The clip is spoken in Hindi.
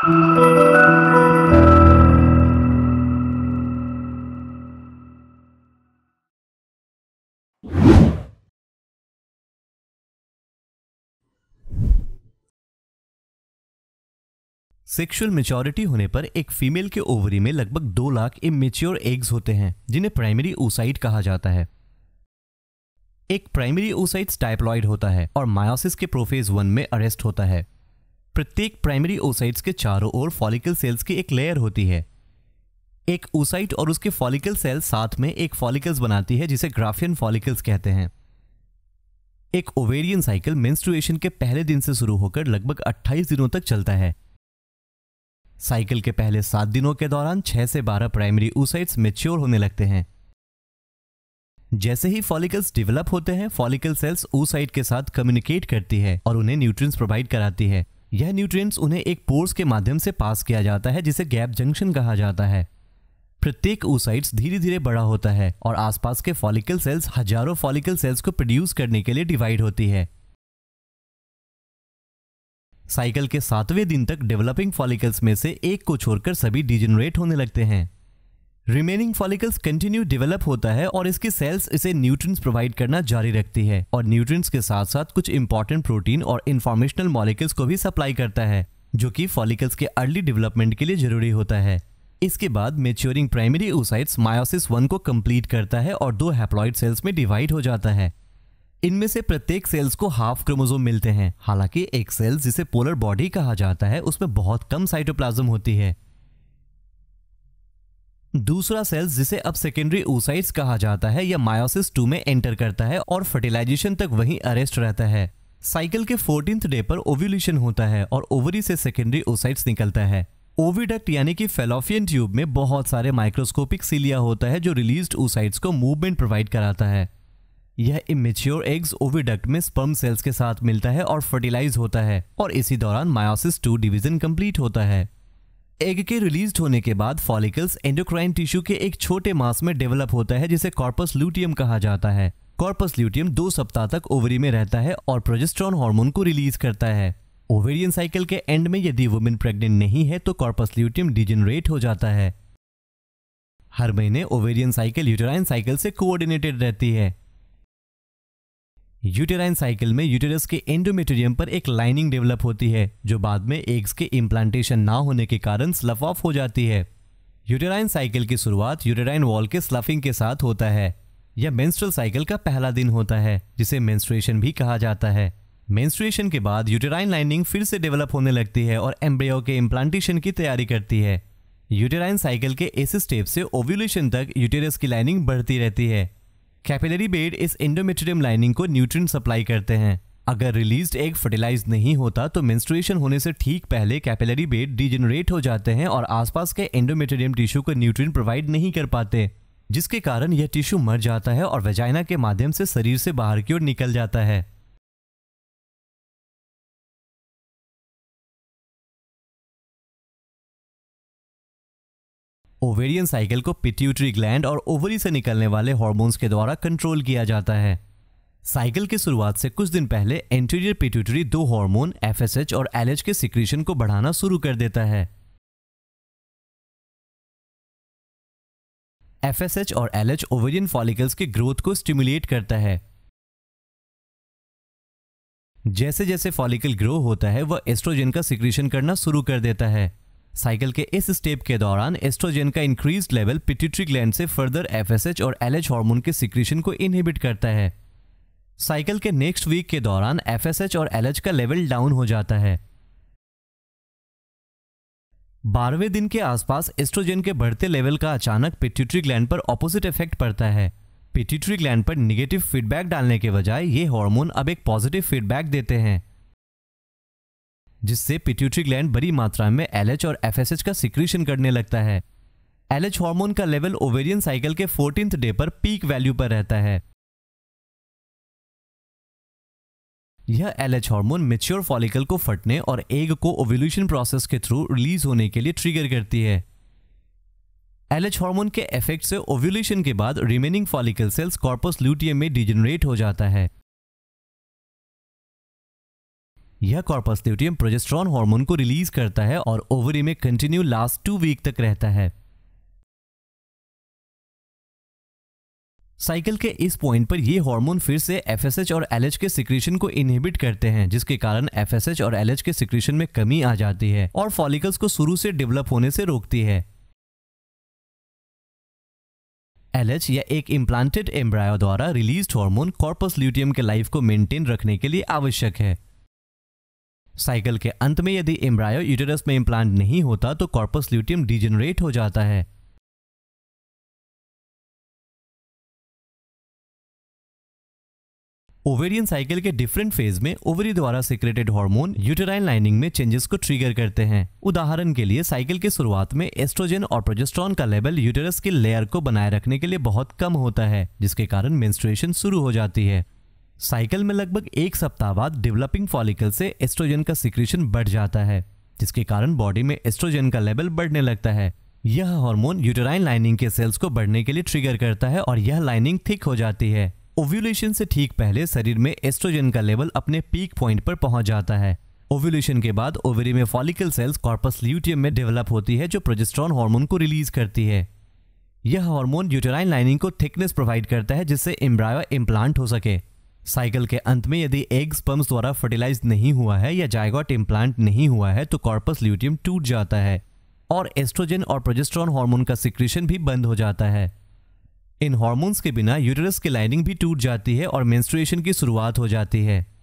सेक्सुअल मेच्योरिटी होने पर एक फीमेल के ओवरी में लगभग दो लाख इमेच्योर एग्स होते हैं जिन्हें प्राइमरी ओसाइट कहा जाता है एक प्राइमरी ओसाइट स्टाइप्लॉइड होता है और मायोसिस के प्रोफेज वन में अरेस्ट होता है प्रत्येक प्राइमरी ओसाइट्स के चारों ओर फॉलिकल सेल्स की एक लेयर होती है एक ओसाइट और उसके फॉलिकल सेल साथ में एक फॉलिकल्स बनाती है जिसे ग्राफियन फॉलिकल्स कहते हैं एक ओवेरियन साइकिल मेंस्ट्रुएशन के पहले दिन से शुरू होकर लगभग 28 दिनों तक चलता है साइकिल के पहले सात दिनों के दौरान छह से बारह प्राइमरी ओसाइट्स मेच्योर होने लगते हैं जैसे ही फॉलिकल्स डेवलप होते हैं फॉलिकल सेल्स ओसाइट के साथ कम्युनिकेट करती है और उन्हें न्यूट्रिएंट्स प्रोवाइड कराती है यह न्यूट्रिएंट्स उन्हें एक पोर्स के माध्यम से पास किया जाता है जिसे गैप जंक्शन कहा जाता है प्रत्येक ओसाइट्स धीरे धीरे बड़ा होता है और आसपास के फॉलिकल सेल्स हजारों फॉलिकल सेल्स को प्रोड्यूस करने के लिए डिवाइड होती है साइकिल के सातवें दिन तक डेवलपिंग फॉलिकल्स में से एक को छोड़कर सभी डिजेनरेट होने लगते हैं रिमेनिंग फॉलिकल्स कंटिन्यू डेवलप होता है और इसकी सेल्स इसे न्यूट्रिएंट्स प्रोवाइड करना जारी रखती है और न्यूट्रिएंट्स के साथ साथ कुछ इंपॉर्टेंट प्रोटीन और इन्फॉर्मेशनल मॉलिकल्स को भी सप्लाई करता है जो कि फॉलिकल्स के अर्ली डेवलपमेंट के लिए जरूरी होता है इसके बाद maturing primary oocytes meiosis one को कंप्लीट करता है और दो हैप्लॉइड सेल्स में डिवाइड हो जाता है इनमें से प्रत्येक सेल्स को हाफ क्रोमोजोम मिलते हैं हालांकि एक सेल जिसे पोलर बॉडी कहा जाता है उसमें बहुत कम साइटोप्लाज्म होती है दूसरा सेल्स जिसे अब सेकेंडरी ओसाइट्स कहा जाता है या मायोसिस टू में एंटर करता है और फर्टिलाइजेशन तक वहीं अरेस्ट रहता है साइकिल के फोर्टीन डे पर ओव्यूलेशन होता है और ओवरी से सेकेंडरी ओसाइट्स निकलता है ओविडक्ट यानी कि फेलोफियन ट्यूब में बहुत सारे माइक्रोस्कोपिक सीलिया होता है जो रिलीज्ड ओसाइट्स को मूवमेंट प्रोवाइड कराता है यह इमेच्योर एग्स ओविडक्ट में स्पर्म सेल्स के साथ मिलता है और फर्टिलाइज होता है और इसी दौरान मायोसिस टू डिवीजन कंप्लीट होता है एग के रिलीज होने के बाद फॉलिकल्स एंडोक्राइन टिश्यू के एक छोटे मास में डेवलप होता है जिसे कॉर्पस ल्यूटियम कहा जाता है कॉर्पस ल्यूटियम दो सप्ताह तक ओवरी में रहता है और प्रोजेस्ट्रॉन हार्मोन को रिलीज करता है ओवेरियन साइकिल के एंड में यदि वुमेन प्रेग्नेंट नहीं है तो कॉर्पस ल्यूटियम डिजेनरेट हो जाता है हर महीने ओवेरियन साइकिल यूटराइन साइकिल से कोऑर्डिनेटेड रहती है यूटेराइन साइकिल में यूटेरस के एंडोमेटेरियम पर एक लाइनिंग डेवलप होती है जो बाद में एग्स के इम्प्लांटेशन ना होने के कारण स्लफ ऑफ हो जाती है यूटेराइन साइकिल की शुरुआत यूटेराइन वॉल के स्लफिंग के साथ होता है यह मेंस्ट्रुअल साइकिल का पहला दिन होता है जिसे मेंस्ट्रुएशन भी कहा जाता है मेंस्ट्रुएशन के बाद यूटेराइन लाइनिंग फिर से डेवलप होने लगती है और एम्ब्रियो के इम्प्लांटेशन की तैयारी करती है यूटेराइन साइकिल के इस स्टेप से ओव्यूलेशन तक यूटेरस की लाइनिंग बढ़ती रहती है कैपिलरी बेड इस इंडोमेट्रियम लाइनिंग को न्यूट्रिन सप्लाई करते हैं अगर रिलीज एग फर्टिलाइज नहीं होता तो मेंस्ट्रुएशन होने से ठीक पहले कैपिलरी बेड डिजेनरेट हो जाते हैं और आसपास के एंडोमेटेरियम टिश्यू को न्यूट्रिन प्रोवाइड नहीं कर पाते जिसके कारण यह टिश्यू मर जाता है और वेजाइना के माध्यम से शरीर से बाहर की ओर निकल जाता है ओवेरियन साइकिल को पिट्यूटरी ग्लैंड और ओवरी से निकलने वाले हॉर्मोन्स के द्वारा कंट्रोल किया जाता है साइकिल की शुरुआत से कुछ दिन पहले एंटीरियर पिट्यूटरी दो हार्मोन एफएसएच और एलएच के सिक्रीशन को बढ़ाना शुरू कर देता है एफएसएच और एलएच ओवेरियन फॉलिकल्स के ग्रोथ को स्टिमुलेट करता है जैसे जैसे फॉलिकल ग्रो होता है वह एस्ट्रोजन का सिक्रीशन करना शुरू कर देता है साइकिल के इस स्टेप के दौरान एस्ट्रोजन का इंक्रीज लेवल पिट्यूटरी ग्लैंड से फर्दर एफ और एल हार्मोन के सिक्रीशन को इनहिबिट करता है साइकिल के नेक्स्ट वीक के दौरान एफ और एल का लेवल डाउन हो जाता है बारहवें दिन के आसपास एस्ट्रोजन के बढ़ते लेवल का अचानक पिट्यूटरी ग्लैंड पर ऑपोजिट इफेक्ट पड़ता है पिट्यूटरी ग्लैंड पर निगेटिव फीडबैक डालने के बजाय ये हार्मोन अब एक पॉजिटिव फीडबैक देते हैं जिससे पिट्यूटरी ग्लैंड बड़ी मात्रा में एलएच और एफएसएच का सिक्रीशन करने लगता है एलएच हार्मोन का लेवल ओवेरियन साइकिल के फोर्टीन डे पर पीक वैल्यू पर रहता है यह एलएच हार्मोन मेच्योर फॉलिकल को फटने और एग को ओवल्यूशन प्रोसेस के थ्रू रिलीज होने के लिए ट्रिगर करती है एलएच हार्मोन के इफेक्ट से ओव्यूलेशन के बाद remaining follicle cells corpus luteum में डिजनरेट हो जाता है यह कॉर्पस ल्यूटियम प्रोजेस्ट्रॉन हार्मोन को रिलीज करता है और ओवरी में कंटिन्यू लास्ट टू वीक तक रहता है साइकिल के इस पॉइंट पर ये हार्मोन फिर से एफएसएच और एलएच के सिक्रीशन को इनहिबिट करते हैं जिसके कारण एफएसएच और एलएच के सिक्रीशन में कमी आ जाती है और फॉलिकल्स को शुरू से डेवलप होने से रोकती है एलएच या एक इम्प्लांटेड एम्ब्रायो द्वारा रिलीज हार्मोन कॉर्पस ल्यूटियम के लाइफ को मेंटेन रखने के लिए आवश्यक है साइकिल के अंत में यदि एम्ब्रायो यूटेरस में इम्प्लांट नहीं होता तो कॉर्पस ल्यूटियम डिजेनरेट हो जाता है ओवेरियन साइकिल के डिफरेंट फेज में ओवरी द्वारा सिक्रेटेड हार्मोन यूटेराइन लाइनिंग में चेंजेस को ट्रिगर करते हैं उदाहरण के लिए साइकिल के शुरुआत में एस्ट्रोजन और प्रोजेस्ट्रॉन का लेवल यूटेरस के लेयर को बनाए रखने के लिए बहुत कम होता है जिसके कारण मेंस्ट्रुएशन शुरू हो जाती है साइकिल में लगभग एक सप्ताह बाद डेवलपिंग फॉलिकल से एस्ट्रोजन का सिक्रेशन बढ़ जाता है जिसके कारण बॉडी में एस्ट्रोजन का लेवल बढ़ने लगता है यह हार्मोन यूटेराइन लाइनिंग के सेल्स को बढ़ने के लिए ट्रिगर करता है और यह लाइनिंग थिक हो जाती है ओव्यूलेशन से ठीक पहले शरीर में एस्ट्रोजन का लेवल अपने पीक पॉइंट पर पहुंच जाता है ओव्यूलेशन के बाद ओवरी में फॉलिकल सेल्स कॉर्पस ल्यूटियम में डेवलप होती है जो प्रोजेस्ट्रॉन हार्मोन को रिलीज करती है यह हार्मोन यूटेराइन लाइनिंग को थिकनेस प्रोवाइड करता है जिससे एम्ब्रायो इम्प्लांट हो सके साइकिल के अंत में यदि एग स्पर्म्स द्वारा फर्टिलाइज नहीं हुआ है या जायगॉट इम्प्लांट नहीं हुआ है तो कॉर्पस ल्यूटियम टूट जाता है और एस्ट्रोजन और प्रोजेस्ट्रॉन हार्मोन का सिक्रेशन भी बंद हो जाता है इन हार्मोन्स के बिना यूटरस की लाइनिंग भी टूट जाती है और मेंस्ट्रुएशन की शुरुआत हो जाती है